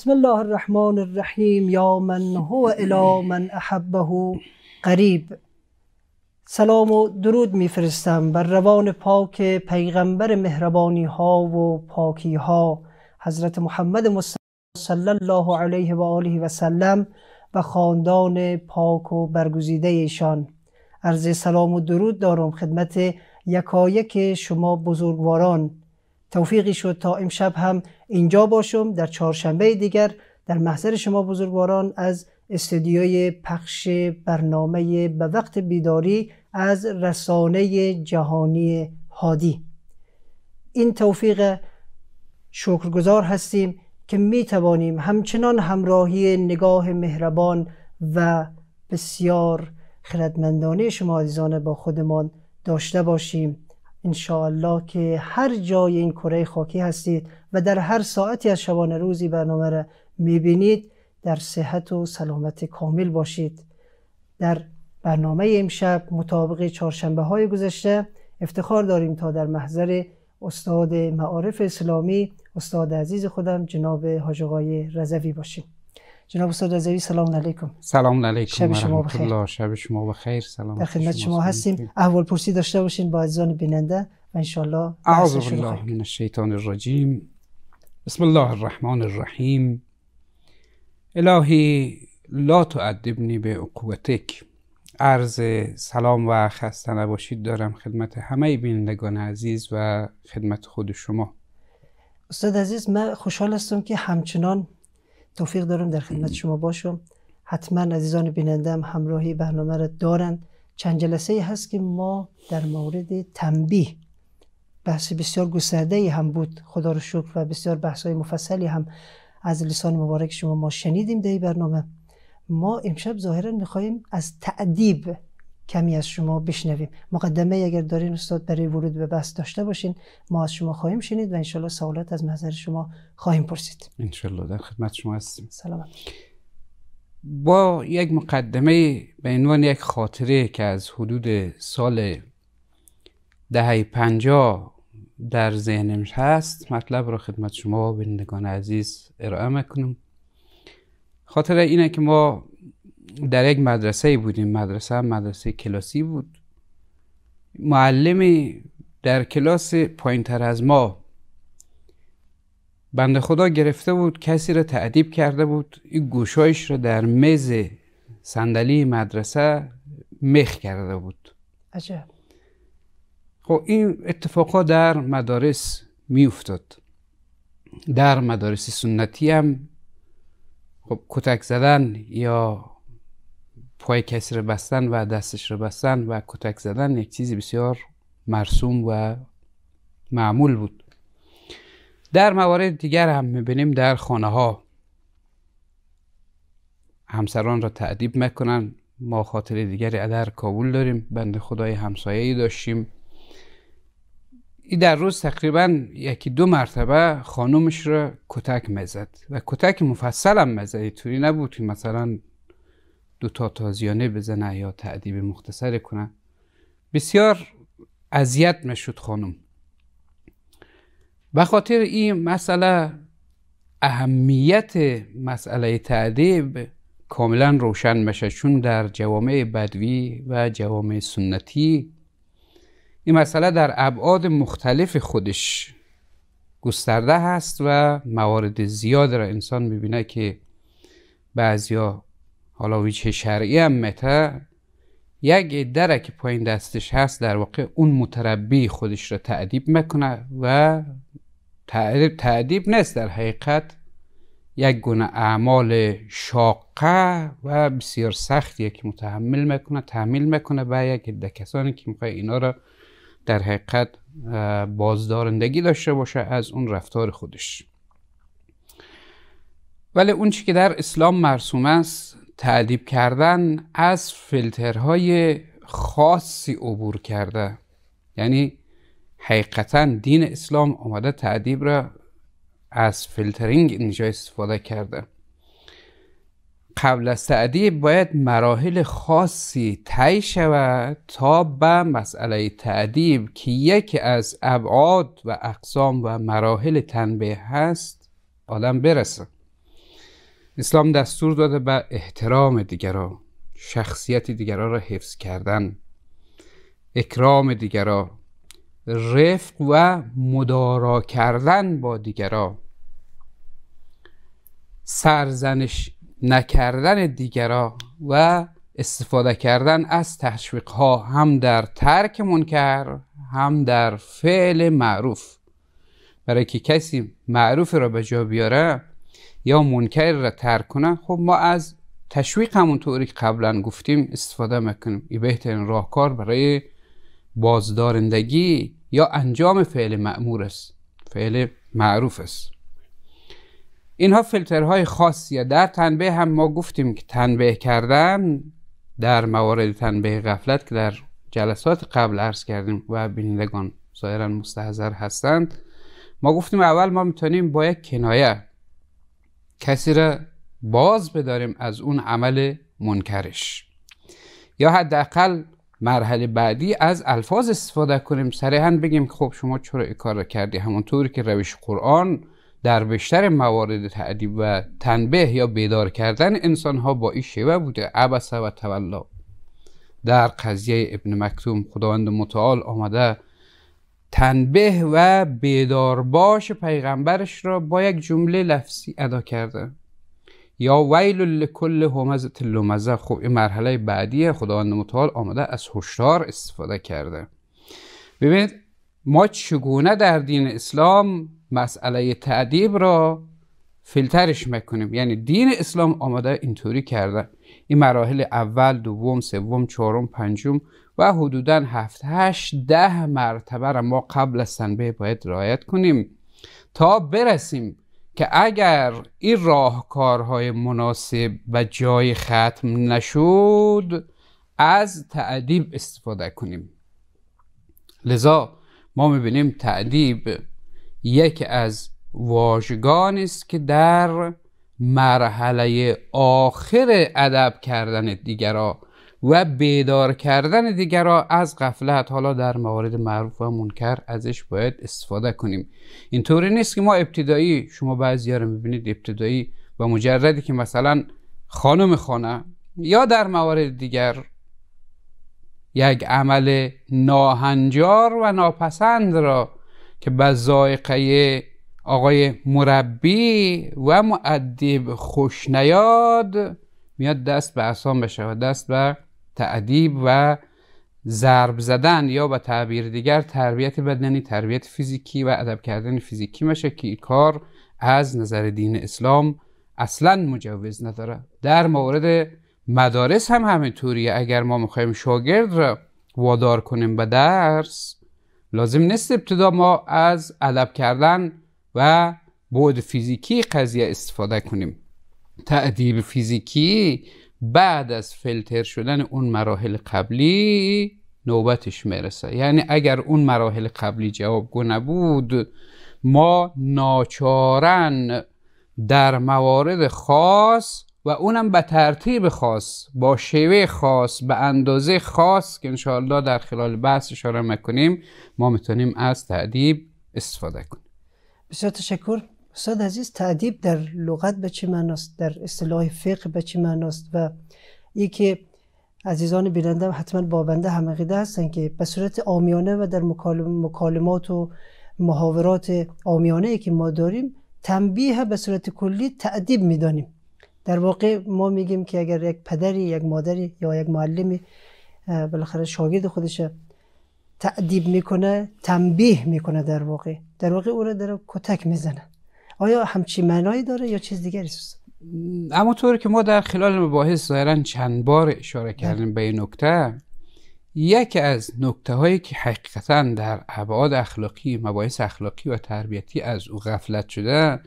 بسم الله الرحمن الرحیم یا من هو الی من احبه قریب سلام و درود میفرستم بر روان پاک پیغمبر مهربانی ها و پاکی ها حضرت محمد مصطفی صلی الله علیه و آله و سلم و خاندان پاک و برگزیده ایشان عرض سلام و درود دارم خدمت یکایک شما بزرگواران توفیقی شد تا امشب هم اینجا باشم در چهارشنبه دیگر در محضر شما بزرگواران از استودیوی پخش برنامه به وقت بیداری از رسانه جهانی هادی این توفیق شکرگزار هستیم که می توانیم همچنان همراهی نگاه مهربان و بسیار خردمندانه شما عزیزان با خودمان داشته باشیم انشاءالله که هر جای این کره خاکی هستید و در هر ساعتی از شبانه روزی برنامه را میبینید در صحت و سلامت کامل باشید در برنامه امشب مطابق چهارشنبه های گذشته افتخار داریم تا در محضر استاد معارف اسلامی استاد عزیز خودم جناب حاجقای رزوی رضوی باشیم جناب استاد رضوی سلام علیکم سلام علیکم شب شما بخیر الله شب شما بخیر سلام در خدمت شما, هستیم احوال پرسی داشته باشین با عزیزان بیننده و انشالله اعوذ بالله من الشیطان الرجیم بسم الله الرحمن الرحیم الهی لا ادبنی به عقوبتک عرض سلام و خسته نباشید دارم خدمت همه بینندگان عزیز و خدمت خود شما استاد عزیز من خوشحال هستم که همچنان توفیق دارم در خدمت شما باشم حتما عزیزان هم همراهی برنامه را دارن چند جلسه هست که ما در مورد تنبیه بحث بسیار گسترده ای هم بود خدا رو شکر و بسیار بحث های مفصلی هم از لسان مبارک شما ما شنیدیم در برنامه ما امشب ظاهرا میخواهیم از تعدیب کمی از شما بشنویم مقدمه اگر دارین استاد برای ورود به بحث داشته باشین ما از شما خواهیم شنید و انشالله سوالات از نظر شما خواهیم پرسید انشالله در خدمت شما هستیم سلام با یک مقدمه به عنوان یک خاطره که از حدود سال دهه پنجاه در ذهنم هست مطلب را خدمت شما بینندگان عزیز ارائه میکنم خاطر اینه که ما در یک مدرسه بودیم مدرسه مدرسه کلاسی بود معلمی در کلاس پایین تر از ما بند خدا گرفته بود کسی را تعدیب کرده بود این گوشایش را در میز صندلی مدرسه مخ کرده بود عجب خب این اتفاقا در مدارس می افتاد در مدارس سنتی هم خب کتک زدن یا پای کسی رو بستن و دستش رو بستن و کتک زدن یک چیزی بسیار مرسوم و معمول بود در موارد دیگر هم میبینیم در خانه ها همسران را تعدیب میکنن ما خاطر دیگری در کابول داریم بند خدای همسایه داشتیم ای در روز تقریبا یکی دو مرتبه خانومش را کتک میزد و کتک مفصل هم میزد طوری نبود که مثلا تا تازیانه بزنه یا تعدیب مختصر کنه بسیار اذیت میشد خانم به خاطر این مسئله اهمیت مسئله تعدیب کاملا روشن میشه چون در جوامع بدوی و جوامع سنتی این مسئله در ابعاد مختلف خودش گسترده هست و موارد زیاد را انسان میبینه که بعضیا حالا ویچه شرعی هم مته یک عده که پایین دستش هست در واقع اون متربی خودش را تعدیب میکنه و تعدیب, تعدیب نیست در حقیقت یک گونه اعمال شاقه و بسیار سختیه که متحمل میکنه تحمیل میکنه به یک عده کسانی که میخوای اینا را در حقیقت بازدارندگی داشته باشه از اون رفتار خودش ولی اون که در اسلام مرسوم است تعلیب کردن از فیلترهای خاصی عبور کرده یعنی حقیقتا دین اسلام آمده تعدیب را از فیلترینگ اینجا استفاده کرده قبل از تعدیب باید مراحل خاصی طی شود تا به مسئله تعدیب که یکی از ابعاد و اقسام و مراحل تنبیه هست آدم برسه اسلام دستور داده به احترام دیگران شخصیت دیگران را حفظ کردن اکرام دیگران رفق و مدارا کردن با دیگران سرزنش نکردن دیگران و استفاده کردن از تشویق ها هم در ترک منکر هم در فعل معروف برای که کسی معروف را به جا بیاره یا منکر را ترک کنه خب ما از تشویق همونطوری که قبلا گفتیم استفاده میکنیم این بهترین راهکار برای بازدارندگی یا انجام فعل معمور است فعل معروف است اینها فیلترهای خاصی در تنبه هم ما گفتیم که تنبه کردن در موارد تنبه غفلت که در جلسات قبل عرض کردیم و بینندگان ظاهرا مستحضر هستند ما گفتیم اول ما میتونیم با یک کنایه کسی را باز بداریم از اون عمل منکرش یا حداقل مرحله بعدی از الفاظ استفاده کنیم صریحا بگیم خب شما چرا این کار کردی همونطور که روش قرآن در بیشتر موارد تعدیب و تنبه یا بیدار کردن انسان ها با این شیوه بوده عبسه و تولا در قضیه ابن مکتوم خداوند متعال آمده تنبه و بیدارباش پیغمبرش را با یک جمله لفظی ادا کرده یا ویل لکل همزه لمزه خب این مرحله بعدی خداوند متعال آمده از هشدار استفاده کرده ببینید ما چگونه در دین اسلام مسئله تعدیب را فیلترش میکنیم یعنی دین اسلام آمده اینطوری کرده این مراحل اول دوم سوم چهارم پنجم و حدودا 7 8 ده مرتبه را ما قبل از تنبیه باید رعایت کنیم تا برسیم که اگر این راهکارهای مناسب و جای ختم نشود از تعدیب استفاده کنیم لذا ما میبینیم تعدیب یکی از واژگان است که در مرحله آخر ادب کردن دیگران و بیدار کردن دیگر را از غفلت حالا در موارد معروف و منکر ازش باید استفاده کنیم اینطوری نیست که ما ابتدایی شما بعضی رو میبینید ابتدایی و مجردی که مثلا خانم خانه یا در موارد دیگر یک عمل ناهنجار و ناپسند را که به ذائقه آقای مربی و معدب خوش میاد دست به اسام بشه و دست به تعدیب و ضرب زدن یا به تعبیر دیگر تربیت بدنی تربیت فیزیکی و ادب کردن فیزیکی میشه که این کار از نظر دین اسلام اصلا مجوز نداره در مورد مدارس هم همینطوریه اگر ما میخوایم شاگرد را وادار کنیم به درس لازم نیست ابتدا ما از ادب کردن و بود فیزیکی قضیه استفاده کنیم تعدیب فیزیکی بعد از فیلتر شدن اون مراحل قبلی نوبتش میرسه یعنی اگر اون مراحل قبلی جوابگو نبود ما ناچارن در موارد خاص و اونم به ترتیب خاص با شیوه خاص به اندازه خاص که انشاءالله در خلال بحث اشاره میکنیم ما میتونیم از تعدیب استفاده کنیم بسیار تشکر استاد عزیز تعدیب در لغت به چه معناست در اصطلاح فقه به چه معناست و یکی عزیزان بیننده حتما بابنده همقیده هستن که به صورت آمیانه و در مکالمات و محاورات آمیانه ای که ما داریم تنبیه به صورت کلی تعدیب میدانیم در واقع ما میگیم که اگر یک پدری یک مادری یا یک معلمی بالاخره شاگرد خودش تعدیب میکنه تنبیه میکنه در واقع در واقع او را در کتک میزنه آیا همچی معنایی داره یا چیز دیگری است اما طوری که ما در خلال مباحث ظاهرا چند بار اشاره بله. کردیم به این نکته یکی از نکته هایی که حقیقتا در ابعاد اخلاقی مباحث اخلاقی و تربیتی از او غفلت شده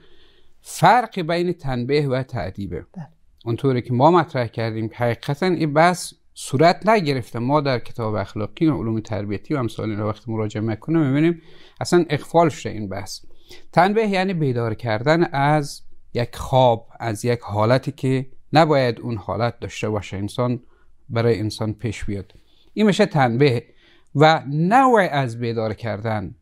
فرق بین تنبه و تعدیبه بله. اونطوری که ما مطرح کردیم که حقیقتا این بحث صورت نگرفته ما در کتاب اخلاقی و علوم تربیتی و امثال این وقت مراجعه میکنیم میبینیم اصلا اقفال شده این بحث تنبه یعنی بیدار کردن از یک خواب از یک حالتی که نباید اون حالت داشته باشه انسان برای انسان پیش بیاد این میشه تنبه و نوع از بیدار کردن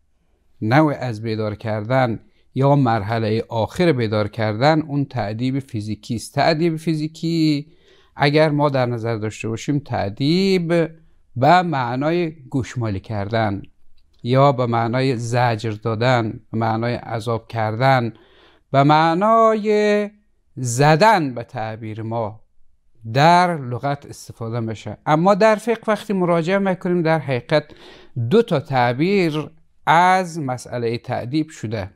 نوع از بیدار کردن یا مرحله آخر بیدار کردن اون تعدیب فیزیکی است تعدیب فیزیکی اگر ما در نظر داشته باشیم تعدیب به معنای گوشمالی کردن یا به معنای زجر دادن به معنای عذاب کردن به معنای زدن به تعبیر ما در لغت استفاده میشه اما در فقه وقتی مراجعه میکنیم در حقیقت دو تا تعبیر از مسئله تعدیب شده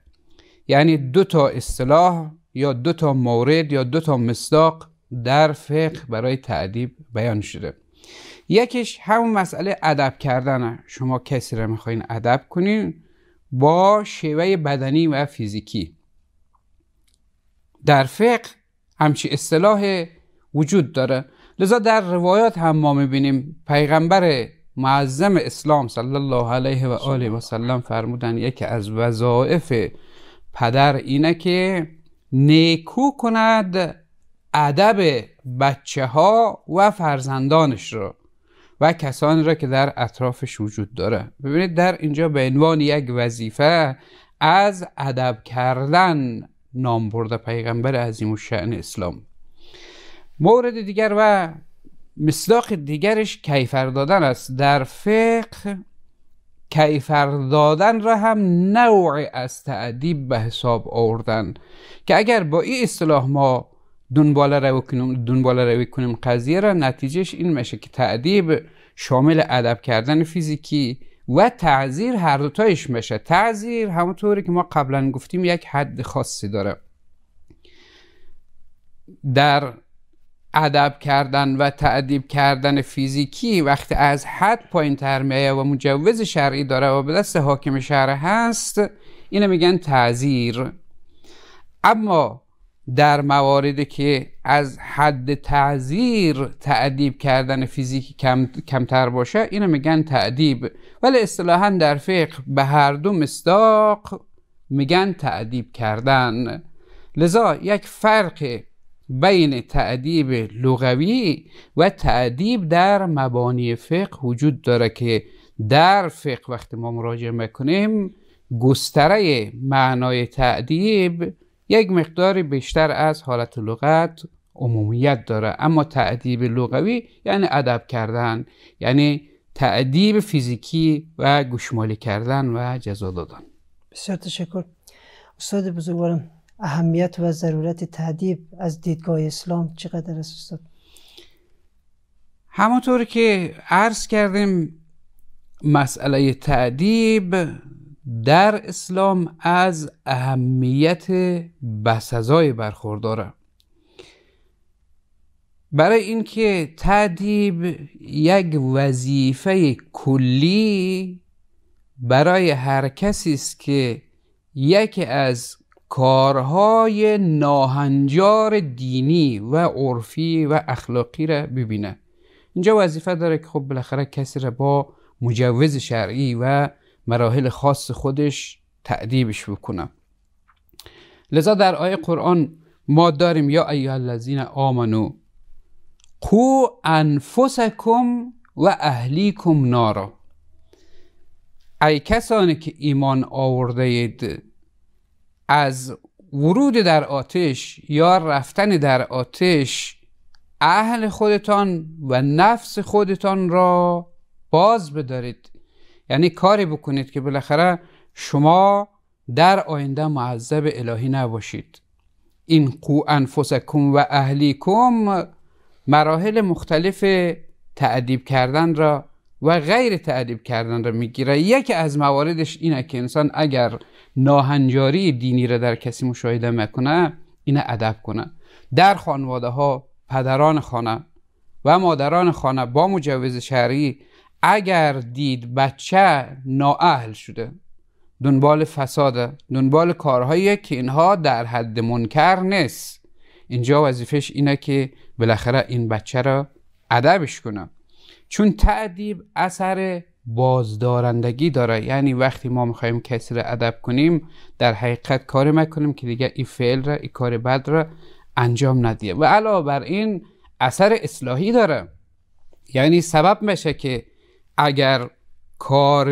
یعنی دو تا اصطلاح یا دو تا مورد یا دو تا مصداق در فقه برای تعدیب بیان شده یکیش همون مسئله ادب کردنه شما کسی رو میخواین ادب کنین با شیوه بدنی و فیزیکی در فقه همچی اصطلاح وجود داره لذا در روایات هم ما میبینیم پیغمبر معظم اسلام صلی الله علیه و آله و سلم فرمودن یکی از وظایف پدر اینه که نیکو کند ادب بچه ها و فرزندانش رو و کسانی را که در اطرافش وجود داره ببینید در اینجا به عنوان یک وظیفه از ادب کردن نام برده پیغمبر عظیم و شعن اسلام مورد دیگر و مصداق دیگرش کیفر دادن است در فقه کیفر دادن را هم نوع از تعدیب به حساب آوردن که اگر با این اصطلاح ما دنباله روی کنیم دنباله روی کنیم قضیه را نتیجهش این میشه که تعدیب شامل ادب کردن فیزیکی و تعذیر هر تایش میشه تعذیر همونطوری که ما قبلا گفتیم یک حد خاصی داره در ادب کردن و تعدیب کردن فیزیکی وقتی از حد پایین تر میایه و مجوز شرعی داره و به دست حاکم شهر هست اینو میگن تعذیر اما در مواردی که از حد تعذیر تعدیب کردن فیزیکی کم، کمتر باشه اینو میگن تعدیب ولی اصطلاحا در فقه به هر دو مصداق میگن تعدیب کردن لذا یک فرق بین تعدیب لغوی و تعدیب در مبانی فقه وجود داره که در فقه وقتی ما مراجعه میکنیم گستره معنای تعدیب یک مقدار بیشتر از حالت لغت عمومیت داره اما تعدیب لغوی یعنی ادب کردن یعنی تعدیب فیزیکی و گوشمالی کردن و جزا دادن بسیار تشکر استاد بزرگوارم اهمیت و ضرورت تعدیب از دیدگاه اسلام چقدر است استاد همونطور که عرض کردیم مسئله تعدیب در اسلام از اهمیت بسزای برخورداره برای اینکه تعدیب یک وظیفه کلی برای هر کسی است که یکی از کارهای ناهنجار دینی و عرفی و اخلاقی را ببینه اینجا وظیفه داره که خب بالاخره کسی را با مجوز شرعی و مراحل خاص خودش تعدیبش بکنم لذا در آیه قرآن ما داریم یا ایها الذین آمنو قو انفسکم و اهلیکم نارا ای کسانی که ایمان آورده اید از ورود در آتش یا رفتن در آتش اهل خودتان و نفس خودتان را باز بدارید یعنی کاری بکنید که بالاخره شما در آینده معذب الهی نباشید این قو انفسکم و اهلیکم مراحل مختلف تعدیب کردن را و غیر تعدیب کردن را میگیره یکی از مواردش اینه که انسان اگر ناهنجاری دینی را در کسی مشاهده میکنه اینه ادب کنه در خانواده ها پدران خانه و مادران خانه با مجوز شهری اگر دید بچه نااهل شده دنبال فساده دنبال کارهایی که اینها در حد منکر نیست اینجا وظیفش اینه که بالاخره این بچه را ادبش کنه چون تعدیب اثر بازدارندگی داره یعنی وقتی ما میخوایم کسی را ادب کنیم در حقیقت کار میکنیم که دیگه این فعل را این کار بد را انجام ندیه و علاوه بر این اثر اصلاحی داره یعنی سبب میشه که اگر کار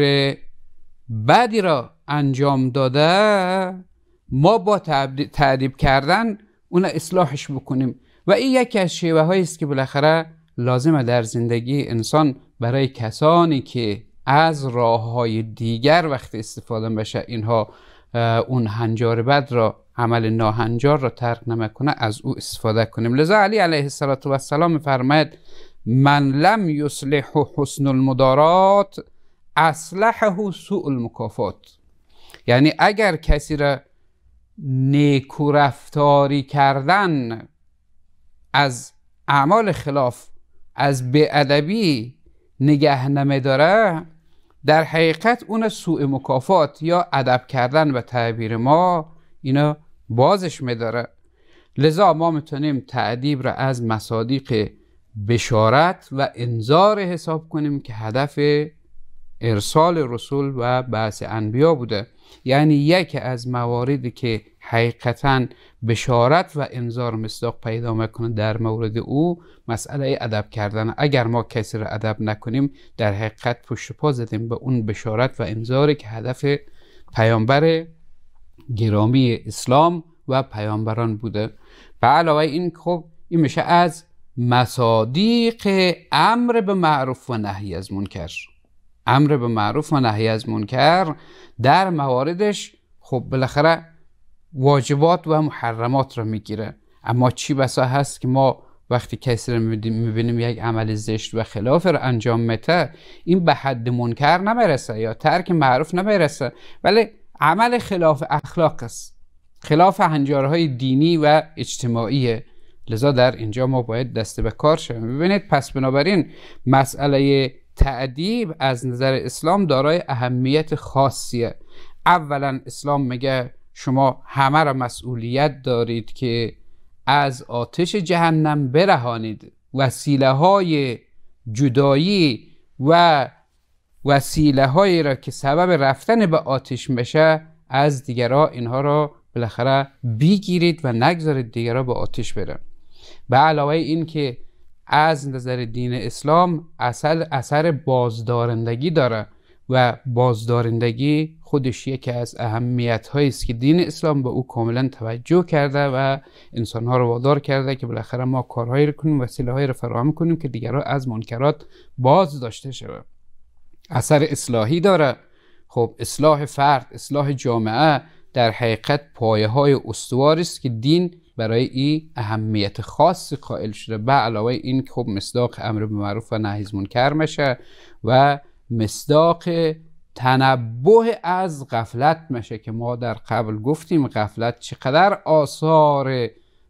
بدی را انجام داده ما با تعریب کردن اون اصلاحش بکنیم و این یکی از شیوه است که بالاخره لازمه در زندگی انسان برای کسانی که از راه های دیگر وقتی استفاده بشه اینها اون هنجار بد را عمل ناهنجار را ترک نمیکنه از او استفاده کنیم لذا علی علیه السلام فرماید من لم یصلح حسن المدارات اصلحه سوء المکافات یعنی اگر کسی را نیکو رفتاری کردن از اعمال خلاف از بیادبی نگه نمیداره داره در حقیقت اون سوء مکافات یا ادب کردن و تعبیر ما اینا بازش میداره لذا ما میتونیم تعدیب را از مصادیق بشارت و انذار حساب کنیم که هدف ارسال رسول و بعث انبیا بوده یعنی یکی از مواردی که حقیقتا بشارت و انذار مصداق پیدا میکنه در مورد او مسئله ادب کردن اگر ما کسی را ادب نکنیم در حقیقت پشت پا زدیم به اون بشارت و انذاری که هدف پیامبر گرامی اسلام و پیامبران بوده به علاوه این خب این میشه از مصادیق امر به معروف و نهی از منکر امر به معروف و نهی از منکر در مواردش خب بالاخره واجبات و محرمات را میگیره اما چی بسا هست که ما وقتی کسی رو میبینیم یک عمل زشت و خلاف را انجام میده این به حد منکر نمیرسه یا ترک معروف نمیرسه ولی عمل خلاف اخلاق است خلاف هنجارهای دینی و اجتماعیه لذا در اینجا ما باید دست به کار شویم ببینید پس بنابراین مسئله تعدیب از نظر اسلام دارای اهمیت خاصیه اولا اسلام میگه شما همه را مسئولیت دارید که از آتش جهنم برهانید وسیله های جدایی و وسیله را که سبب رفتن به آتش میشه از دیگرها اینها را بالاخره بیگیرید و نگذارید دیگرها به آتش برن به علاوه این که از نظر دین اسلام اثر, اثر بازدارندگی داره و بازدارندگی خودش یکی از اهمیت است که دین اسلام به او کاملا توجه کرده و انسانها رو وادار کرده که بالاخره ما کارهایی رو کنیم وسیله هایی رو فراهم کنیم که دیگران از منکرات باز داشته شود اثر اصلاحی داره خب اصلاح فرد اصلاح جامعه در حقیقت پایه های است که دین برای ای اهمیت خاصی قائل شده به علاوه این خب مصداق امر به معروف و نهی منکر میشه و مصداق تنبه از غفلت میشه که ما در قبل گفتیم غفلت چقدر آثار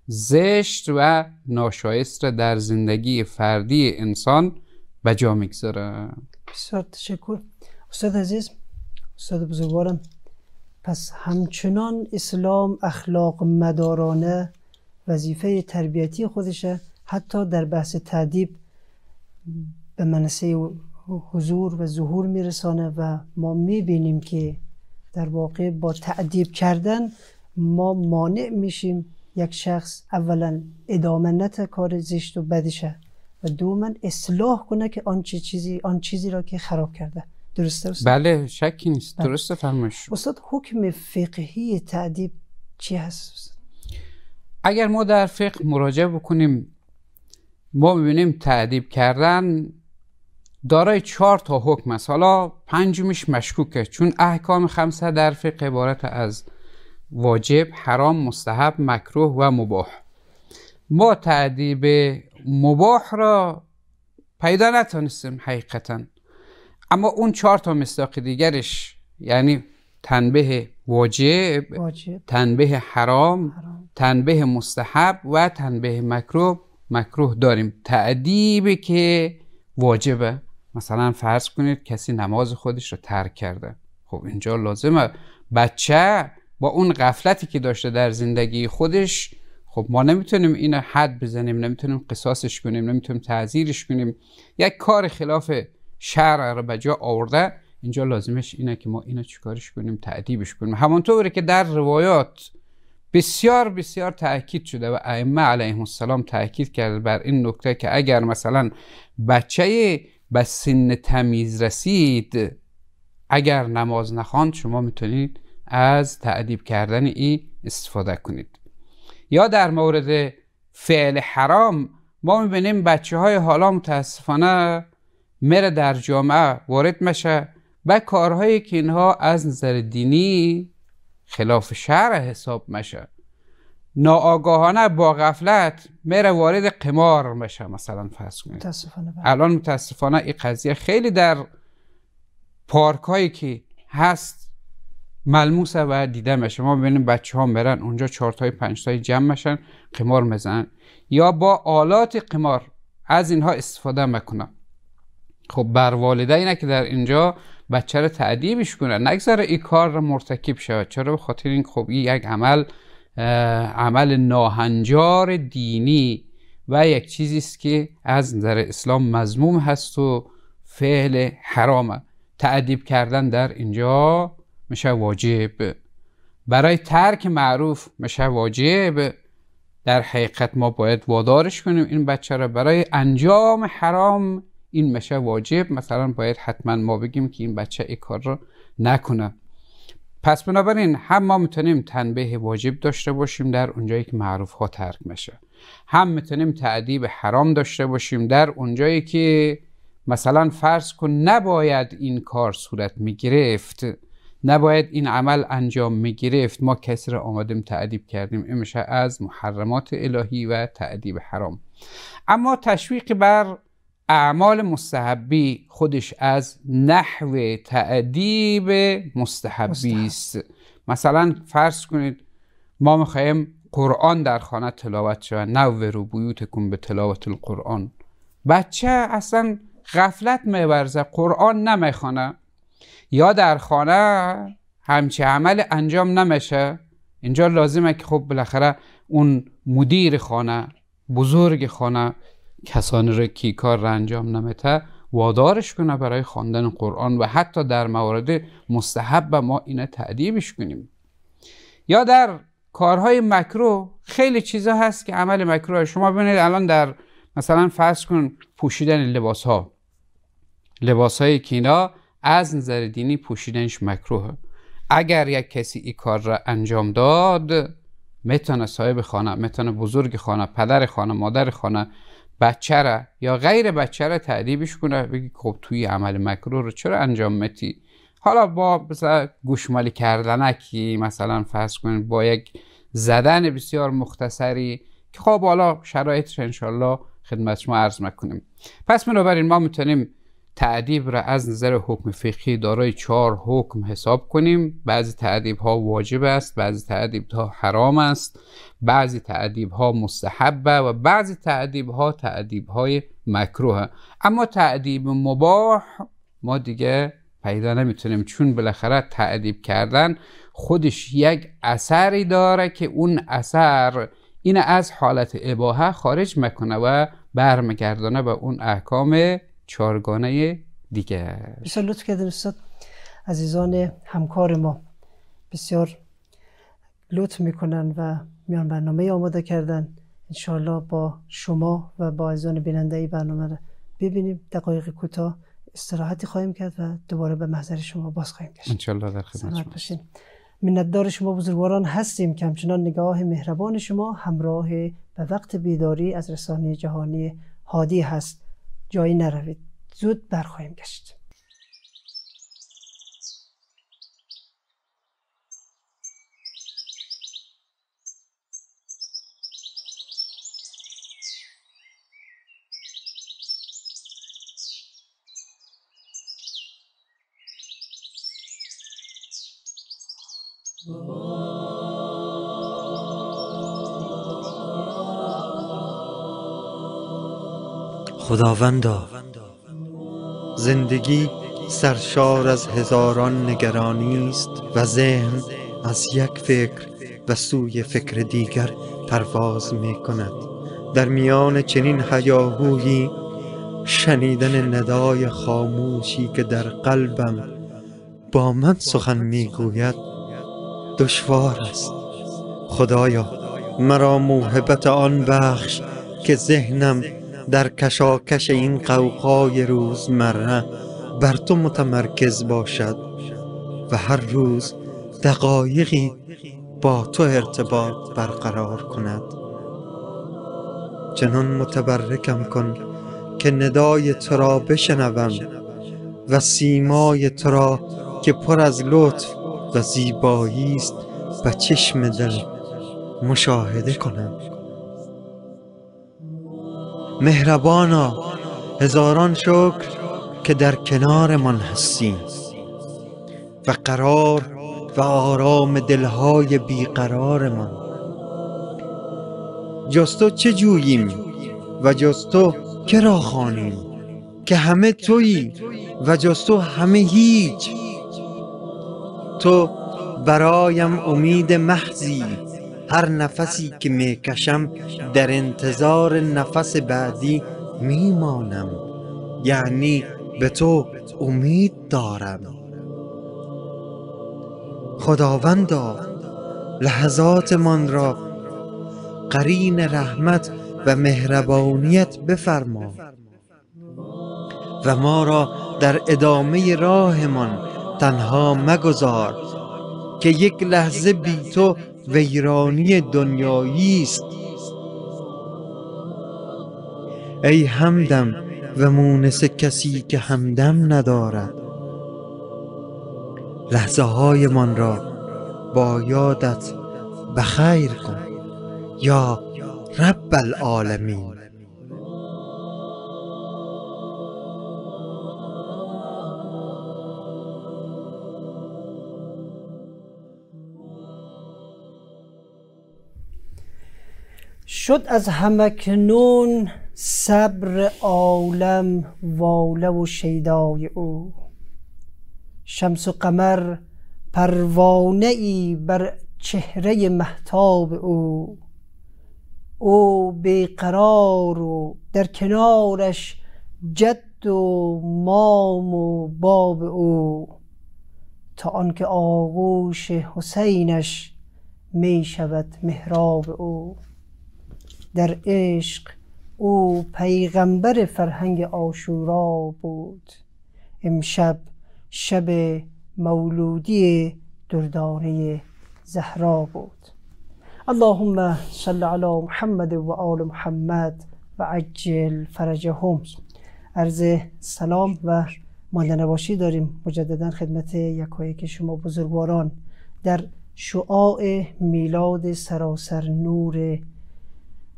زشت و ناشایست را در زندگی فردی انسان به جا میگذاره بسیار تشکر استاد عزیز استاد بزرگوارم پس همچنان اسلام اخلاق مدارانه وظیفه تربیتی خودشه حتی در بحث تعدیب به منصه حضور و ظهور میرسانه و ما میبینیم که در واقع با تعدیب کردن ما مانع میشیم یک شخص اولا ادامه کار زشت و بدشه و دوما اصلاح کنه که آن چیزی آن چیزی را که خراب کرده درسته بله شکی نیست بله. درست فرمایش استاد حکم فقهی تعدیب چی هست اگر ما در فقه مراجعه بکنیم ما ببینیم تعدیب کردن دارای چهار تا حکم است حالا پنجمش مشکوکه چون احکام خمسه در فقه عبارت از واجب، حرام، مستحب، مکروه و مباح ما تعدیب مباح را پیدا نتانستیم حقیقتا اما اون چهار تا مصداق دیگرش یعنی تنبه واجب, تنبه حرام, تنبه مستحب و تنبه مکروه مکروه داریم تعدیب که واجبه مثلا فرض کنید کسی نماز خودش رو ترک کرده خب اینجا لازمه بچه با اون غفلتی که داشته در زندگی خودش خب ما نمیتونیم اینو حد بزنیم نمیتونیم قصاصش کنیم نمیتونیم تعذیرش کنیم یک کار خلاف شعر رو به جا آورده اینجا لازمش اینه که ما اینا چیکارش کنیم تعدیبش کنیم همانطوری که در روایات بسیار بسیار تاکید شده و ائمه علیهم السلام تاکید کرده بر این نکته که اگر مثلا بچه به سن تمیز رسید اگر نماز نخواند شما میتونید از تعدیب کردن ای استفاده کنید یا در مورد فعل حرام ما میبینیم بچه های حالا متاسفانه مره در جامعه وارد مشه به کارهایی که اینها از نظر دینی خلاف شرع حساب مشه ناآگاهانه با غفلت میره وارد قمار میشه مثلا فرض کنید بله. الان متاسفانه این قضیه خیلی در پارک هایی که هست ملموسه و دیده میشه ما ببینیم بچه ها میرن اونجا پنج تای جمع میشن قمار میزنن یا با آلات قمار از اینها استفاده میکنن خب بر اینه که در اینجا بچه رو تعدیبش کنه نگذاره این کار رو مرتکب شود چرا به خاطر این خب این یک عمل عمل ناهنجار دینی و یک چیزی است که از نظر اسلام مضموم هست و فعل حرامه تعدیب کردن در اینجا میشه واجب برای ترک معروف میشه واجب در حقیقت ما باید وادارش کنیم این بچه را برای انجام حرام این میشه واجب مثلا باید حتما ما بگیم که این بچه ای کار را نکنه پس بنابراین هم ما میتونیم تنبیه واجب داشته باشیم در اونجایی که معروف ها ترک میشه هم میتونیم تعدیب حرام داشته باشیم در اونجایی که مثلا فرض کن نباید این کار صورت میگرفت نباید این عمل انجام میگرفت ما کسی را آمدیم تعدیب کردیم این از محرمات الهی و تعدیب حرام اما تشویق بر اعمال مستحبی خودش از نحو تعدیب مستحبی است مثلا فرض کنید ما میخواییم قرآن در خانه تلاوت شود نو رو کن به تلاوت القرآن بچه اصلا غفلت میورزه قرآن نمیخوانه یا در خانه همچه عمل انجام نمیشه اینجا لازمه که خب بالاخره اون مدیر خانه بزرگ خانه کسانی را که کار را انجام نمیته وادارش کنه برای خواندن قرآن و حتی در موارد مستحب و ما اینه تعدیبش کنیم یا در کارهای مکرو خیلی چیزا هست که عمل مکروه شما ببینید الان در مثلا فرض کن پوشیدن لباس ها لباس های کینا از نظر دینی پوشیدنش مکروه اگر یک کسی این کار را انجام داد میتونه صاحب خانه میتونه بزرگ خانه پدر خانه مادر خانه بچه را یا غیر بچه را تعریبش کنه بگی خب توی عمل مکرو رو چرا انجام متی حالا با مثلا گوشمالی کردنکی مثلا فرض کنید با یک زدن بسیار مختصری که خب حالا شرایطش انشالله خدمت شما عرض مکنیم پس بنابراین ما میتونیم تعدیب را از نظر حکم فقهی دارای چهار حکم حساب کنیم بعضی تعدیب ها واجب است بعضی تعدیب ها حرام است بعضی تعدیب ها مستحبه و بعضی تعدیب ها تعدیب های مکروه اما تعدیب مباح ما دیگه پیدا نمیتونیم چون بالاخره تعدیب کردن خودش یک اثری داره که اون اثر این از حالت اباهه خارج مکنه و برمگردانه به اون احکام چارگانه دیگه بسیار لطف کردن استاد عزیزان همکار ما بسیار لطف میکنن و میان برنامه آماده کردن انشاءالله با شما و با عزیزان بیننده ای برنامه رو ببینیم دقایق کوتاه استراحتی خواهیم کرد و دوباره به محضر شما باز خواهیم گشت انشاءالله در خدمت شما منتدار شما بزرگواران هستیم که همچنان نگاه مهربان شما همراه به وقت بیداری از رسانه جهانی هادی هست joinar-ыг зүд барих юм гэж. خداوندا زندگی سرشار از هزاران نگرانی است و ذهن از یک فکر و سوی فکر دیگر پرواز می کند در میان چنین حیاهویی شنیدن ندای خاموشی که در قلبم با من سخن میگوید دشوار است خدایا مرا موهبت آن بخش که ذهنم در کشاکش این قوقای روزمره بر تو متمرکز باشد و هر روز دقایقی با تو ارتباط برقرار کند چنان متبرکم کن که ندای تو را بشنوم و سیمای تو را که پر از لطف و زیبایی است و چشم دل مشاهده کنم مهربانا هزاران شکر که در کنارمان هستی و قرار و آرام دلهای بیقرارمان من تو چه جوییم و جستو که را خانیم که همه تویی و جستو همه هیچ تو برایم امید محضی هر نفسی که میکشم در انتظار نفس بعدی می مانم یعنی به تو امید دارم خداوندا لحظات من را قرین رحمت و مهربانیت بفرما و ما را در ادامه راهمان تنها مگذار که یک لحظه بی تو ویرانی دنیایی است ای همدم و مونس کسی که همدم ندارد لحظه های من را با یادت بخیر کن یا رب العالمین شد از همکنون صبر عالم واله و شیدای او شمس و قمر پروانه ای بر چهره محتاب او او بیقرار و در کنارش جد و مام و باب او تا آنکه آغوش حسینش می شود مهراب او در عشق او پیغمبر فرهنگ آشورا بود امشب شب مولودی دردانه زهرا بود اللهم صل علی محمد و آل محمد و عجل فرجهم عرض سلام و نباشی داریم مجددا خدمت یکایی که شما بزرگواران در شعاع میلاد سراسر نور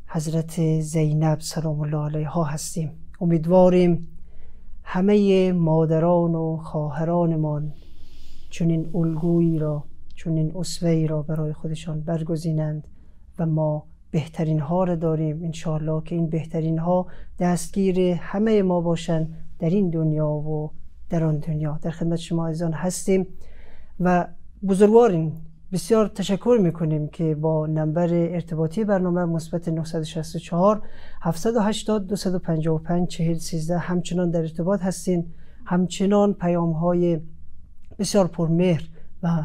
حضرت زینب سلام الله علیها هستیم امیدواریم همه مادران و خواهرانمان چون این الگویی را چون این اسوهی را برای خودشان برگزینند و ما بهترین ها را داریم انشاءالله که این بهترین ها دستگیر همه ما باشند در این دنیا و در آن دنیا در خدمت شما عزیزان هستیم و بزرگواریم بسیار تشکر میکنیم که با نمبر ارتباطی برنامه مثبت 964 780 255 413 همچنان در ارتباط هستین همچنان پیام های بسیار پرمهر و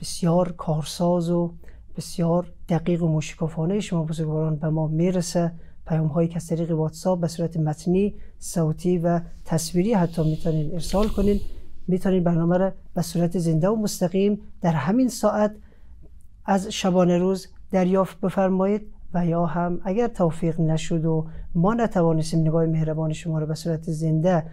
بسیار کارساز و بسیار دقیق و مشکافانه شما بزرگواران به ما میرسه پیام هایی که از طریق واتساپ به صورت متنی، صوتی و تصویری حتی میتونین ارسال کنین میتونین برنامه را به صورت زنده و مستقیم در همین ساعت از شبانه روز دریافت بفرمایید و یا هم اگر توفیق نشد و ما نتوانستیم نگاه مهربان شما را به صورت زنده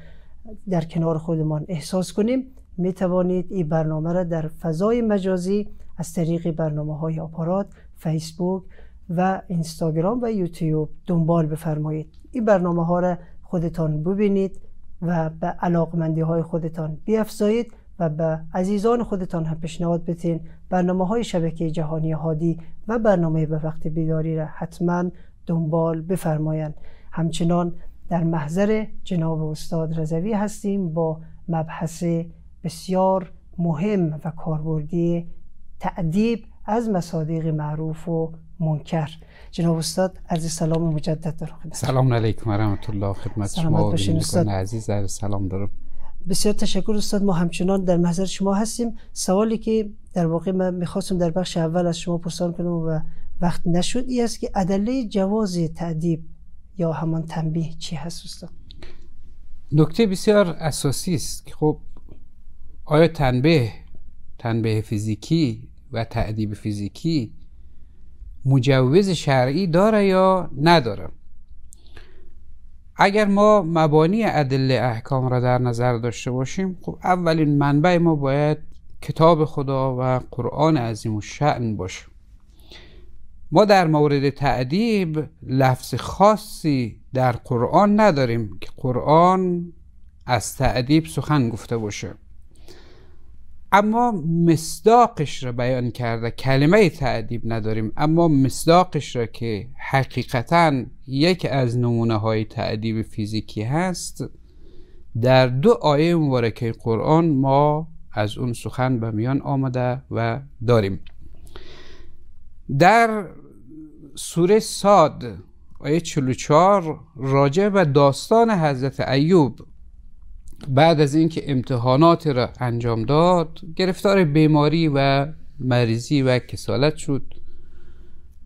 در کنار خودمان احساس کنیم می توانید این برنامه را در فضای مجازی از طریق برنامه های آپارات، فیسبوک و اینستاگرام و یوتیوب دنبال بفرمایید این برنامه ها را خودتان ببینید و به علاقمندی های خودتان بیافزایید و به عزیزان خودتان هم پیشنهاد بتین برنامه های شبکه جهانی هادی و برنامه به وقت بیداری را حتما دنبال بفرمایند همچنان در محضر جناب استاد رضوی هستیم با مبحث بسیار مهم و کاربردی تعدیب از مصادیق معروف و منکر جناب استاد از سلام مجدد دارم سلام علیکم و رحمت الله خدمت شما و عزیز سلام دارم بسیار تشکر استاد ما همچنان در محضر شما هستیم سوالی که در واقع من میخواستم در بخش اول از شما پرسان کنم و وقت نشد این است که ادله جواز تعدیب یا همان تنبیه چی هست استاد نکته بسیار اساسی است که خب آیا تنبیه تنبیه فیزیکی و تعدیب فیزیکی مجوز شرعی داره یا نداره اگر ما مبانی ادله احکام را در نظر داشته باشیم خب اولین منبع ما باید کتاب خدا و قرآن عظیم و شعن باشه ما در مورد تعدیب لفظ خاصی در قرآن نداریم که قرآن از تعدیب سخن گفته باشه اما مصداقش را بیان کرده کلمه تعدیب نداریم اما مصداقش را که حقیقتا یک از نمونه های تعدیب فیزیکی هست در دو آیه مبارکه قرآن ما از اون سخن به میان آمده و داریم در سوره ساد آیه 44 راجع به داستان حضرت ایوب بعد از اینکه امتحانات را انجام داد گرفتار بیماری و مریضی و کسالت شد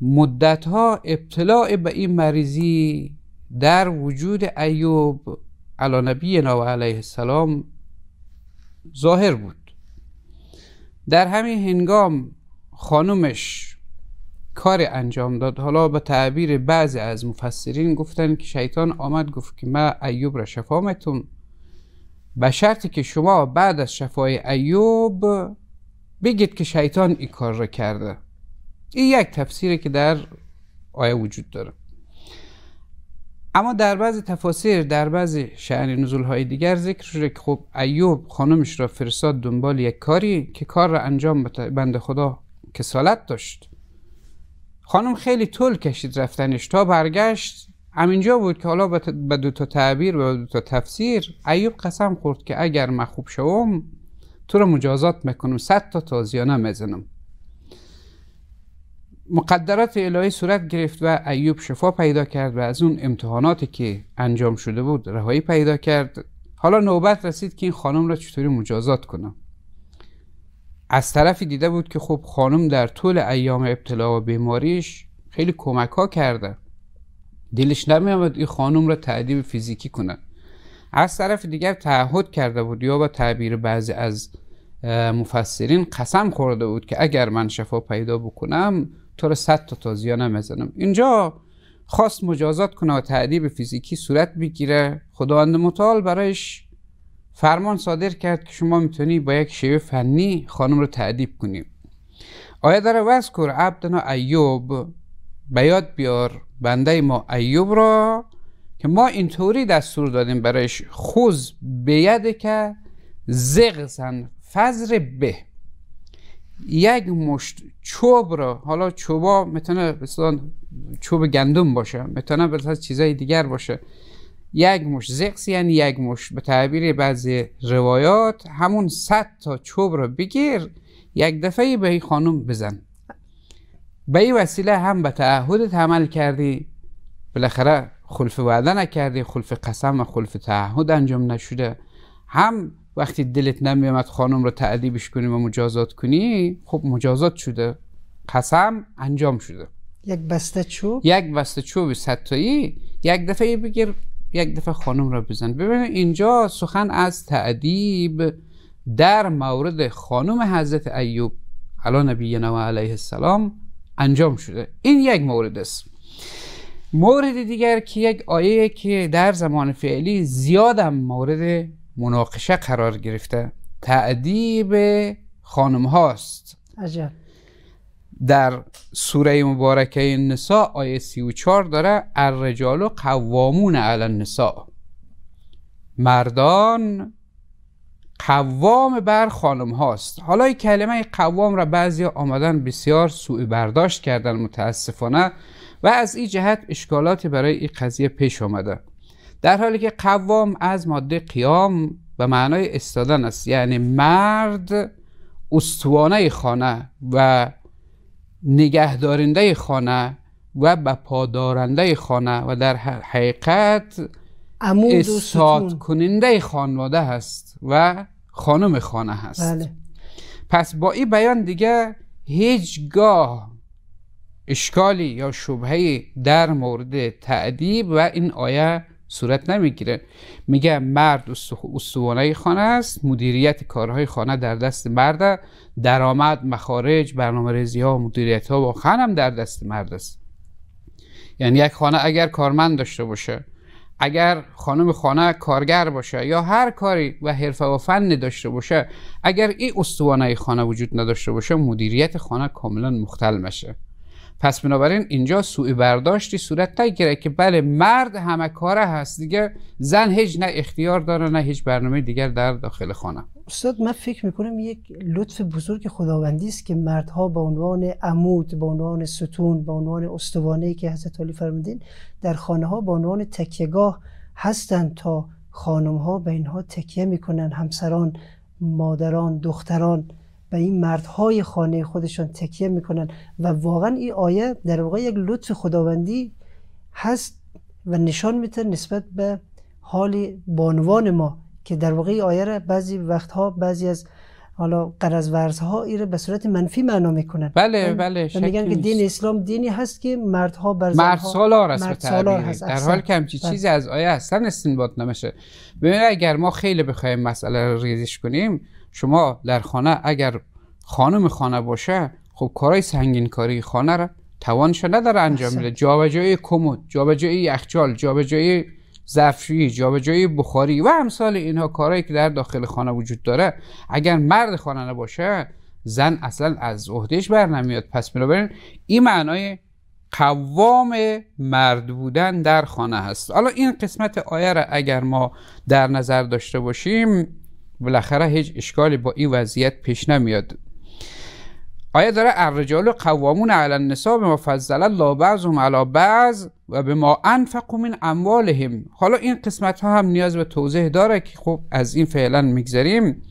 مدت ها ابتلاع به این مریضی در وجود ایوب علی نبی علیه السلام ظاهر بود در همین هنگام خانومش کار انجام داد حالا به تعبیر بعضی از مفسرین گفتن که شیطان آمد گفت که من ایوب را شفا میتون به شرطی که شما بعد از شفای ایوب بگید که شیطان این کار را کرده این یک تفسیره که در آیه وجود داره اما در بعضی تفاسیر در بعضی شعن نزول های دیگر ذکر شده که خب ایوب خانمش را فرستاد دنبال یک کاری که کار را انجام بند خدا کسالت داشت خانم خیلی طول کشید رفتنش تا برگشت همینجا بود که حالا به دو تا تعبیر و دو تا تفسیر ایوب قسم خورد که اگر من خوب شوم تو رو مجازات میکنم صد تا تازیانه میزنم مقدرات الهی صورت گرفت و ایوب شفا پیدا کرد و از اون امتحاناتی که انجام شده بود رهایی پیدا کرد حالا نوبت رسید که این خانم را چطوری مجازات کنم از طرفی دیده بود که خب خانم در طول ایام ابتلا و بیماریش خیلی کمک ها کرده دلش آمد این خانم را تعدیب فیزیکی کند از طرف دیگر تعهد کرده بود یا با تعبیر بعضی از مفسرین قسم خورده بود که اگر من شفا پیدا بکنم تو را صد تا تازیا نمیزنم اینجا خواست مجازات کنه و تعدیب فیزیکی صورت بگیره خداوند متعال برایش فرمان صادر کرد که شما میتونی با یک شیوه فنی خانم رو تعدیب کنی آیا در وزکر عبدنا ایوب بیاد بیار بنده ما ایوب را که ما اینطوری دستور دادیم برایش خوز بید که زغزن فضر به یک مشت چوب را حالا چوبا میتونه مثلا چوب گندم باشه میتونه مثلا چیزای دیگر باشه یک مش زغز یعنی یک مش به تعبیر بعضی روایات همون صد تا چوب را بگیر یک دفعه به این خانم بزن به این وسیله هم به تعهدت عمل کردی بالاخره خلف وعده نکردی خلف قسم و خلف تعهد انجام نشده هم وقتی دلت نمیامد خانم رو تعدیبش کنی و مجازات کنی خب مجازات شده قسم انجام شده یک بسته چوب یک بسته چوب ستایی یک دفعه بگیر یک دفعه خانم رو بزن ببینید اینجا سخن از تعدیب در مورد خانم حضرت ایوب علی نبی نو علیه السلام انجام شده این یک مورد است مورد دیگر که یک آیه که در زمان فعلی زیادم مورد مناقشه قرار گرفته تعدیب خانم هاست عجب در سوره مبارکه نسا آیه 34 داره الرجال قوامون علی النساء مردان قوام بر خانم هاست حالا این کلمه قوام را بعضی آمدن بسیار سوء برداشت کردن متاسفانه و از این جهت اشکالاتی برای این قضیه پیش آمده در حالی که قوام از ماده قیام به معنای استادن است یعنی مرد استوانه خانه و نگهدارنده خانه و بپادارنده خانه و در حقیقت استاد کننده خانواده هست و خانم خانه هست بله. پس با این بیان دیگه هیچگاه اشکالی یا شبهه در مورد تعدیب و این آیه صورت نمیگیره میگه مرد استوانه خانه است مدیریت کارهای خانه در دست مرد درآمد مخارج برنامه ریزی ها و مدیریت ها و خانم در دست مرد است یعنی یک خانه اگر کارمند داشته باشه اگر خانم خانه کارگر باشه یا هر کاری و حرفه و فنی داشته باشه اگر این استوانه خانه وجود نداشته باشه مدیریت خانه کاملا مختل میشه پس بنابراین اینجا سوء برداشتی صورت نگیره که بله مرد همه کاره هست دیگه زن هیچ نه اختیار داره نه هیچ برنامه دیگر در داخل خانه استاد من فکر میکنم یک لطف بزرگ خداوندی است که مردها به عنوان عمود به عنوان ستون به عنوان استوانه که حضرت علی فرمودین در خانه ها به عنوان تکیهگاه هستند تا خانم ها به اینها تکیه میکنن همسران مادران دختران به این مردهای خانه خودشان تکیه میکنن و واقعا این آیه در واقع یک لطف خداوندی هست و نشان میده نسبت به حال بانوان ما که در واقع آیه را بعضی وقتها بعضی از حالا قرض ها ایره به صورت منفی معنا میکنن بله بله میگن که دین اسلام دینی هست که مردها بر مرد سالار است مرد سالار هست در حال که همچی بله. چیزی از آیه اصلا استنباط نمیشه ببین اگر ما خیلی بخوایم مسئله رو ریزش کنیم شما در خانه اگر خانم خانه باشه خب کارای سنگین کاری خانه را توانش نداره انجام میده جابجایی کمد جابجایی یخچال جابجایی ظرفشویی جابجایی بخاری و امثال اینها کارهایی که در داخل خانه وجود داره اگر مرد خانه نباشه زن اصلا از عهدهش بر نمیاد پس بنابراین این معنای قوام مرد بودن در خانه هست حالا این قسمت آیه را اگر ما در نظر داشته باشیم بالاخره هیچ اشکالی با این وضعیت پیش نمیاد آیا داره الرجال قوامون علی النساء به ما فضل الله بعضهم علی بعض و به ما انفقوا من اموالهم حالا این قسمت ها هم نیاز به توضیح داره که خب از این فعلا میگذریم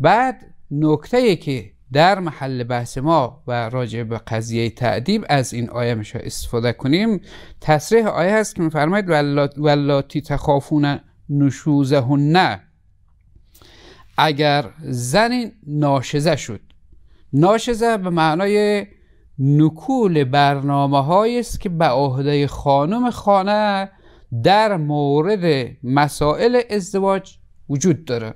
بعد نکته که در محل بحث ما و راجع به قضیه تعدیب از این آیه میشه استفاده کنیم تصریح آیه هست که میفرماید ولاتی تخافون نشوزهن اگر زن ناشزه شد ناشزه به معنای نکول برنامه است که به عهده خانم خانه در مورد مسائل ازدواج وجود داره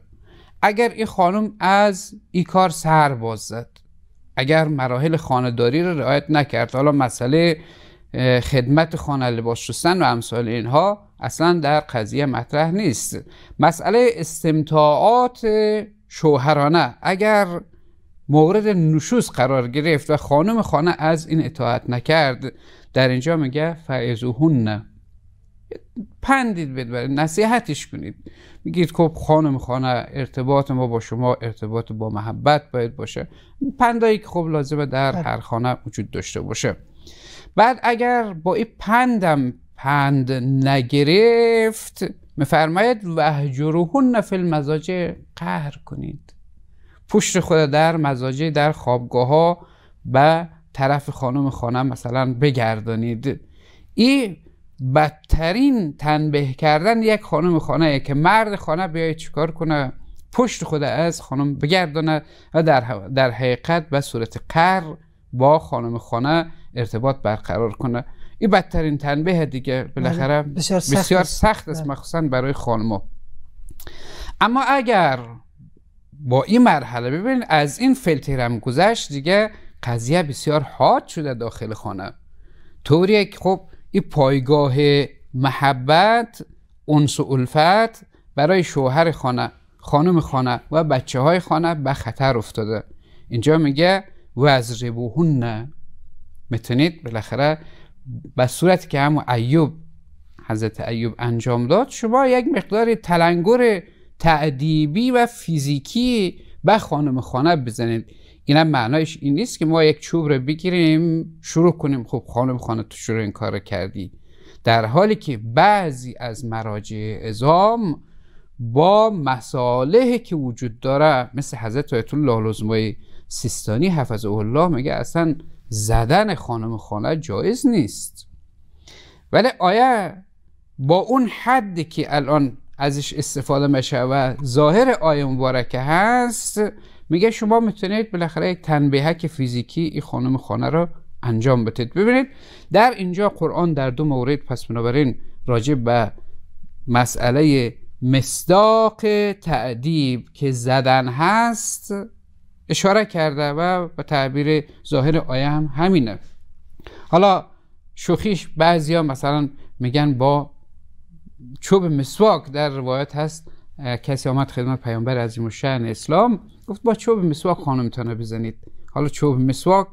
اگر این خانم از این کار سر باز زد اگر مراحل خانداری را رعایت نکرد حالا مسئله خدمت خانه لباس شستن و امثال اینها اصلا در قضیه مطرح نیست مسئله استمتاعات شوهرانه اگر مورد نشوز قرار گرفت و خانم خانه از این اطاعت نکرد در اینجا میگه فعزوهن پندید بدبرید نصیحتش کنید میگید خب خانم خانه ارتباط ما با شما ارتباط با محبت باید باشه پندایی که خب لازمه در بله. هر خانه وجود داشته باشه بعد اگر با این پندم پند نگرفت میفرماید وهجروهن فی المزاجع قهر کنید پشت خود در مزاجع در خوابگاه ها به طرف خانم خانه مثلا بگردانید این بدترین تنبه کردن یک خانم خانه که مرد خانه بیاید چیکار کنه پشت خود از خانم بگردانه و در, در حقیقت به صورت قهر با خانم خانه ارتباط برقرار کنه این بدترین تنبه دیگه بالاخره بله. بسیار سخت, بسیار سخت است بله. مخصوصا برای خانما اما اگر با این مرحله ببینید از این فلتر هم گذشت دیگه قضیه بسیار حاد شده داخل خانه طوریه که خب این پایگاه محبت انس و الفت برای شوهر خانه خانم خانه و بچه های خانه به خطر افتاده اینجا میگه و از میتونید بالاخره به صورتی که هم ایوب حضرت ایوب انجام داد شما یک مقدار تلنگر تعدیبی و فیزیکی به خانم خانه بزنید اینم معنایش این نیست که ما یک چوب رو بگیریم شروع کنیم خب خانم خانه تو شروع این کار کردی در حالی که بعضی از مراجع ازام با مصالحی که وجود داره مثل حضرت آیت الله سیستانی حفظ الله میگه اصلا زدن خانم خانه جایز نیست ولی آیا با اون حدی که الان ازش استفاده میشه و ظاهر آیه مبارکه هست میگه شما میتونید بالاخره یک تنبیهک فیزیکی این خانم خانه را انجام بدید ببینید در اینجا قرآن در دو مورد پس بنابراین راجع به مسئله مصداق تعدیب که زدن هست اشاره کرده و به تعبیر ظاهر آیه هم همینه حالا شوخیش ها مثلا میگن با چوب مسواک در روایت هست کسی آمد خدمت پیامبر عظیم و اسلام گفت با چوب مسواک خانمتان بزنید حالا چوب مسواک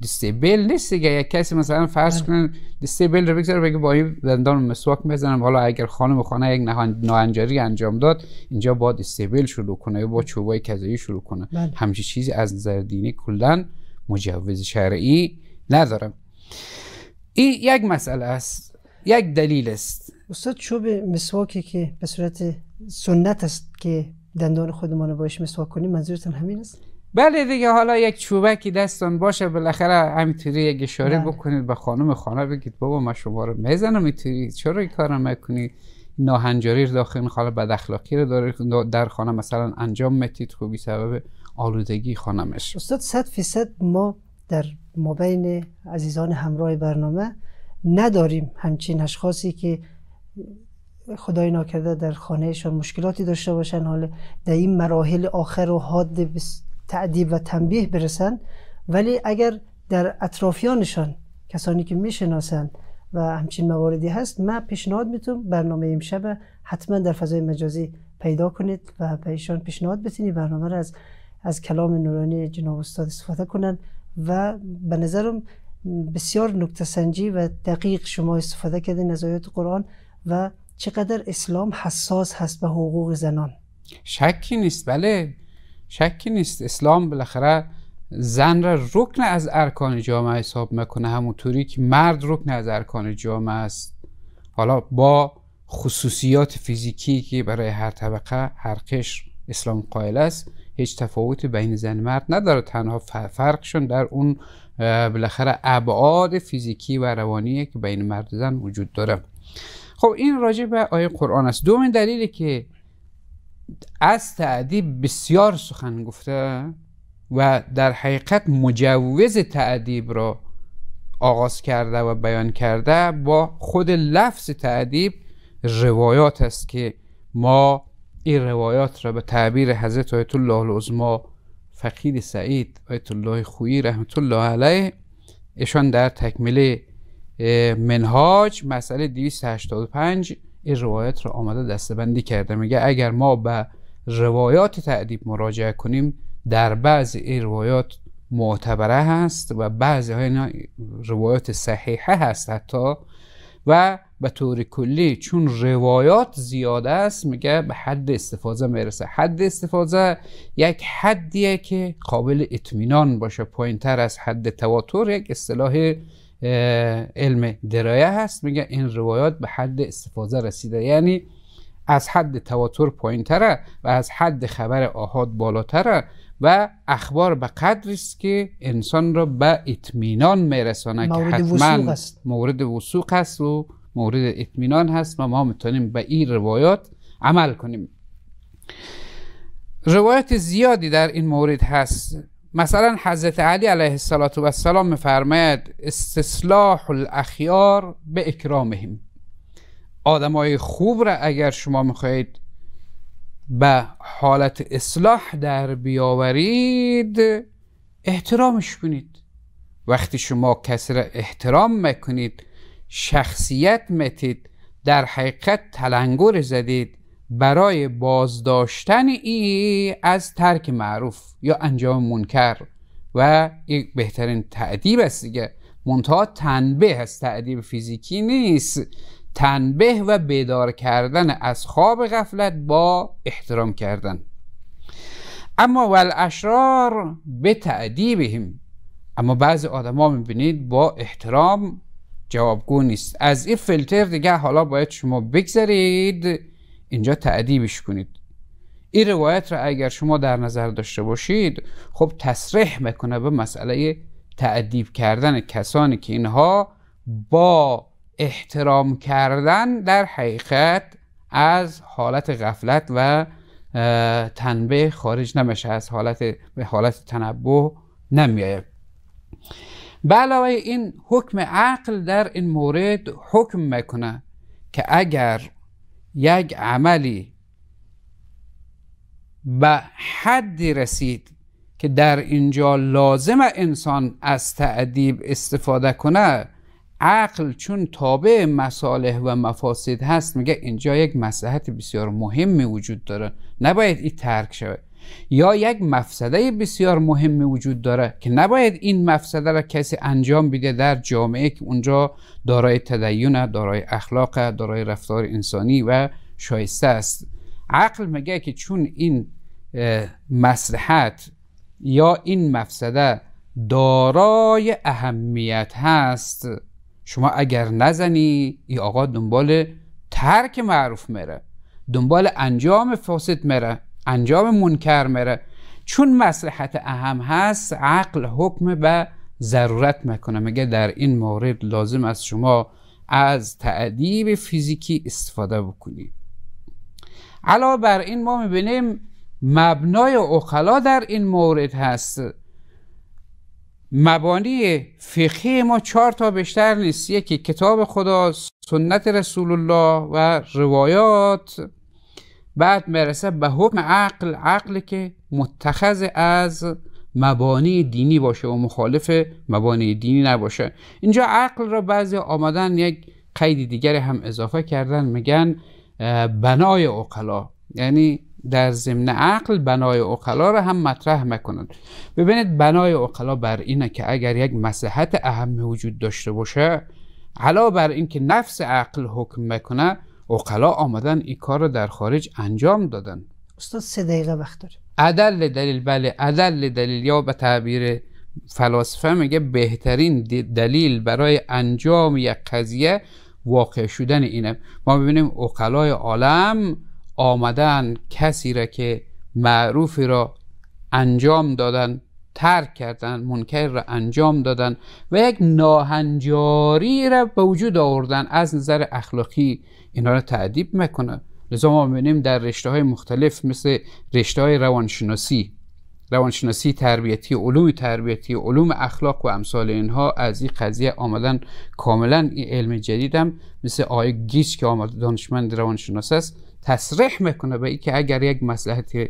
دیسیبل نیست دیگه یک کسی مثلا فرض بله. کنن دیسیبل رو بگذاره بگه با این دندان مسواک میزنم حالا اگر خانم خانه یک نهانجاری انجام داد اینجا با دیسیبل شروع کنه یا با چوبای کذایی شروع کنه بله. همچی چیزی از نظر دینی کلا مجوز شرعی ندارم این یک مسئله است یک دلیل است استاد چوب مسواکی که به صورت سنت است که دندان خودمان رو باش مسواک کنیم منظورتان همین است بله دیگه حالا یک چوبکی دستان باشه بالاخره همینطوری یک اشاره بله. بکنید به خانم خانه بگید بابا ما شما رو میزنم اینطوری چرا این کار میکنی ناهنجاری رو داخل خانه بد اخلاقی رو در خانه مثلا انجام متید خوبی سبب آلودگی خانمش استاد صد فیصد ما در مبین عزیزان همراه برنامه نداریم همچین اشخاصی که خدای ناکرده در خانهشان مشکلاتی داشته باشن حالا در این مراحل آخر و حاد تعدیب و تنبیه برسن ولی اگر در اطرافیانشان کسانی که میشناسند و همچین مواردی هست من پیشنهاد میتونم برنامه شب حتما در فضای مجازی پیدا کنید و به ایشان پیشنهاد بتینید برنامه را از از کلام نورانی جناب استاد استفاده کنند و به نظرم بسیار نکته سنجی و دقیق شما استفاده کردین از آیات قرآن و چقدر اسلام حساس هست به حقوق زنان شکی نیست بله شکی نیست اسلام بالاخره زن را رکن از ارکان جامعه حساب میکنه همونطوری که مرد رکن از ارکان جامعه است حالا با خصوصیات فیزیکی که برای هر طبقه هر قشر اسلام قائل است هیچ تفاوتی بین زن و مرد نداره تنها فرقشون در اون بالاخره ابعاد فیزیکی و روانی که بین مرد و زن وجود داره خب این راجع به آیه قرآن است دومین دلیلی که از تعدیب بسیار سخن گفته و در حقیقت مجوز تعدیب را آغاز کرده و بیان کرده با خود لفظ تعدیب روایات است که ما این روایات را به تعبیر حضرت آیت الله العظما فقید سعید آیت الله خویی رحمت الله علیه ایشان در تکمیل منهاج مسئله 285 این روایت رو آمده دستبندی کرده میگه اگر ما به روایات تعدیب مراجعه کنیم در بعضی این روایات معتبره هست و بعضی های روایات صحیحه هست حتی و به طور کلی چون روایات زیاد است میگه به حد استفاده میرسه حد استفاده یک حدیه که قابل اطمینان باشه پایین تر از حد تواتر یک اصطلاح علم درایه هست میگه این روایات به حد استفاده رسیده یعنی از حد تواتر پایین تره و از حد خبر آهاد بالاتره و اخبار به قدری است که انسان را به اطمینان میرسانه که حتما مورد وسوق است و مورد اطمینان هست و ما میتونیم به این روایات عمل کنیم روایت زیادی در این مورد هست مثلا حضرت علی علیه السلام میفرماید استصلاح الاخیار به اکرامهم آدمای خوب را اگر شما میخواهید به حالت اصلاح در بیاورید احترامش کنید وقتی شما کسی را احترام میکنید شخصیت متید در حقیقت تلنگر زدید برای بازداشتن ای از ترک معروف یا انجام منکر و یک بهترین تعدیب است دیگه منتها تنبه است تعدیب فیزیکی نیست تنبه و بیدار کردن از خواب غفلت با احترام کردن اما والاشرار به تعدیبهم اما بعضی آدما میبینید با احترام جوابگو نیست از این فیلتر دیگه حالا باید شما بگذارید اینجا تعدیبش کنید این روایت را اگر شما در نظر داشته باشید خب تصریح میکنه به مسئله تعدیب کردن کسانی که اینها با احترام کردن در حقیقت از حالت غفلت و تنبه خارج نمیشه از حالت به حالت تنبه نمیایه به علاوه این حکم عقل در این مورد حکم میکنه که اگر یک عملی به حدی رسید که در اینجا لازم انسان از تعدیب استفاده کنه عقل چون تابع مصالح و مفاسد هست میگه اینجا یک مسلحت بسیار مهمی وجود داره نباید این ترک شود یا یک مفسده بسیار مهم وجود داره که نباید این مفسده را کسی انجام بده در جامعه که اونجا دارای تدین دارای اخلاق دارای رفتار انسانی و شایسته است عقل مگه که چون این مصلحت یا این مفسده دارای اهمیت هست شما اگر نزنی ای آقا دنبال ترک معروف میره دنبال انجام فاسد میره انجام منکر میره چون مسلحت اهم هست عقل حکم به ضرورت میکنه میگه در این مورد لازم از شما از تعدیب فیزیکی استفاده بکنید علاوه بر این ما میبینیم مبنای اخلا در این مورد هست مبانی فقهی ما چهار تا بیشتر نیست یکی کتاب خدا سنت رسول الله و روایات بعد میرسه به حکم عقل عقلی که متخذ از مبانی دینی باشه و مخالف مبانی دینی نباشه اینجا عقل را بعضی آمدن یک قید دیگر هم اضافه کردن میگن بنای اقلا یعنی در ضمن عقل بنای اقلا را هم مطرح میکنند ببینید بنای اقلا بر اینه که اگر یک مساحت اهم وجود داشته باشه علاوه بر اینکه نفس عقل حکم میکنه اقلا آمدن این کار رو در خارج انجام دادن استاد سه دقیقه وقت داره عدل دلیل بله عدل دلیل یا به تعبیر فلاسفه میگه بهترین دلیل برای انجام یک قضیه واقع شدن اینه ما ببینیم اقلای عالم آمدن کسی را که معروفی را انجام دادن ترک کردن منکر را انجام دادن و یک ناهنجاری را به وجود آوردن از نظر اخلاقی اینا را تعدیب میکنه لذا ما میبینیم در رشته های مختلف مثل رشته های روانشناسی روانشناسی تربیتی علوم تربیتی علوم اخلاق و امثال اینها از این قضیه آمدن کاملا این علم جدیدم مثل آقای گیش که آمد دانشمند روانشناس است تصریح میکنه به که اگر یک مسلحتی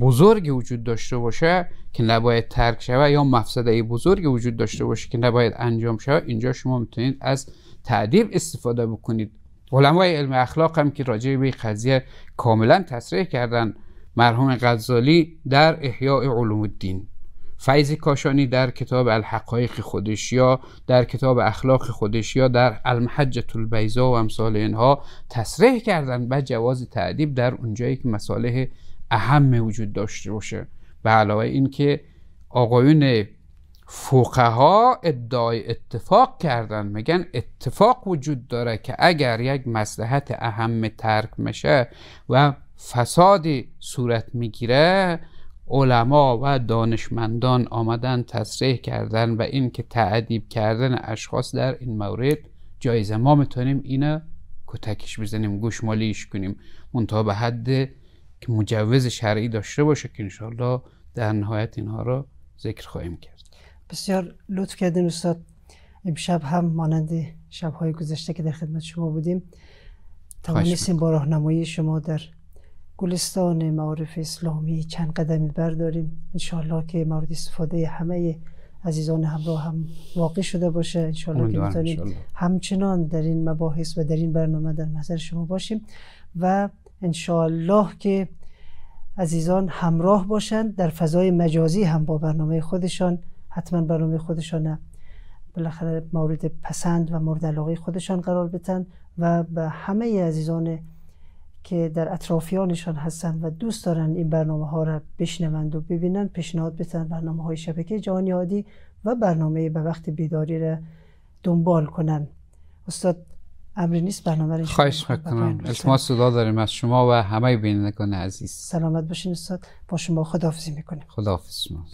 بزرگی وجود داشته باشه که نباید ترک شود یا مفسده بزرگی وجود داشته باشه که نباید انجام شود اینجا شما میتونید از تعدیب استفاده بکنید علمای علم اخلاق هم که راجع به قضیه کاملا تصریح کردن مرحوم غزالی در احیاء علوم الدین فیض کاشانی در کتاب الحقایق خودش یا در کتاب اخلاق خودش یا در المحجة البیضا و امثال اینها تصریح کردن به جواز تعدیب در اونجایی که مصالح اهم وجود داشته باشه به علاوه اینکه آقایون فقها ادعای اتفاق کردن میگن اتفاق وجود داره که اگر یک مسلحت اهم ترک میشه و فسادی صورت میگیره علما و دانشمندان آمدن تصریح کردن و اینکه تعدیب کردن اشخاص در این مورد جایزه ما میتونیم اینه کتکش بزنیم گوش مالیش کنیم منتها به حد که مجوز شرعی داشته باشه که انشالله در نهایت اینها را ذکر خواهیم کرد بسیار لطف کردین استاد امشب هم مانند شبهای گذشته که در خدمت شما بودیم توانستیم با راهنمایی شما در گلستان معارف اسلامی چند قدمی برداریم انشاءالله که مورد استفاده همه عزیزان همراه هم واقع شده باشه انشاءالله که میتونیم همچنان در این مباحث و در این برنامه در نظر شما باشیم و انشاءالله که عزیزان همراه باشند در فضای مجازی هم با برنامه خودشان حتما برنامه خودشان بالاخره مورد پسند و مورد علاقه خودشان قرار بتن و به همه عزیزان که در اطرافیانشان هستند و دوست دارن این برنامه ها را بشنوند و ببینند پیشنهاد بتن برنامه های شبکه جهانی عادی و برنامه به وقت بیداری را دنبال کنند استاد امری نیست بنابراین خواهش میکنم التماس صدا داریم از شما و همه بینندگان عزیز سلامت باشین استاد با شما خداحافظی میکنیم خداحافظ شما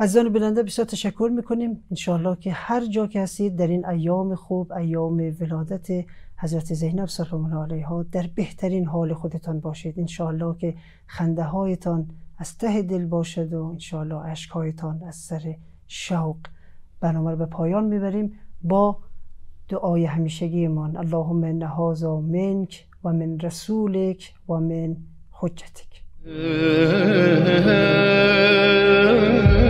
عزیزان بلنده بسیار تشکر میکنیم انشاءالله که هر جا که هستید در این ایام خوب ایام ولادت حضرت زینب سلام الله علیها در بهترین حال خودتان باشید انشاءالله که خنده هایتان از ته دل باشد و انشاءالله هایتان از سر شوق برنامه به پایان میبریم با دعای همیشگیمان اللهم نهازا منک و من رسولک و من حجتک